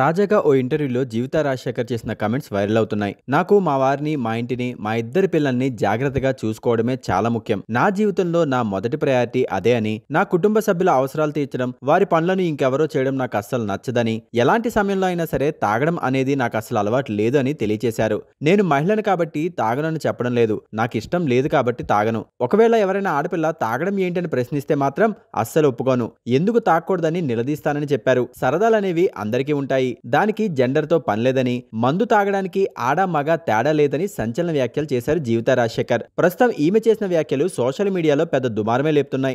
తాజాగా ఓ ఇంటర్వ్యూలో జీవితా రాజశేఖర్ చేసిన కమెంట్స్ వైరల్ అవుతున్నాయి నాకు మా వారిని మా ఇంటిని మా ఇద్దరి పిల్లల్ని జాగ్రత్తగా చూసుకోవడమే చాలా ముఖ్యం నా జీవితంలో నా మొదటి ప్రయారిటీ అదే అని నా కుటుంబ సభ్యుల అవసరాలు తీర్చడం వారి పనులను ఇంకెవరో చేయడం నాకు అస్సలు నచ్చదని ఎలాంటి సమయంలో అయినా సరే తాగడం అనేది నాకు అస్సలు అలవాటు లేదు అని తెలియజేశారు నేను మహిళను కాబట్టి తాగనని చెప్పడం లేదు నాకు ఇష్టం లేదు కాబట్టి తాగను ఒకవేళ ఎవరైనా ఆడపిల్ల తాగడం ఏంటని ప్రశ్నిస్తే మాత్రం అస్సలు ఒప్పుకోను ఎందుకు తాగకూడదని నిలదీస్తానని చెప్పారు సరదాలనేవి అందరికీ ఉంటాయి ఉంటాయి దానికి జెండర్తో పనిలేదని మందు తాగడానికి ఆడ మగ తేడా లేదని సంచలన వ్యాఖ్యలు చేశారు జీవిత రాజశేఖర్ ప్రస్తుతం ఈమె చేసిన వ్యాఖ్యలు సోషల్ మీడియాలో పెద్ద దుమారమే లేపుతున్నాయి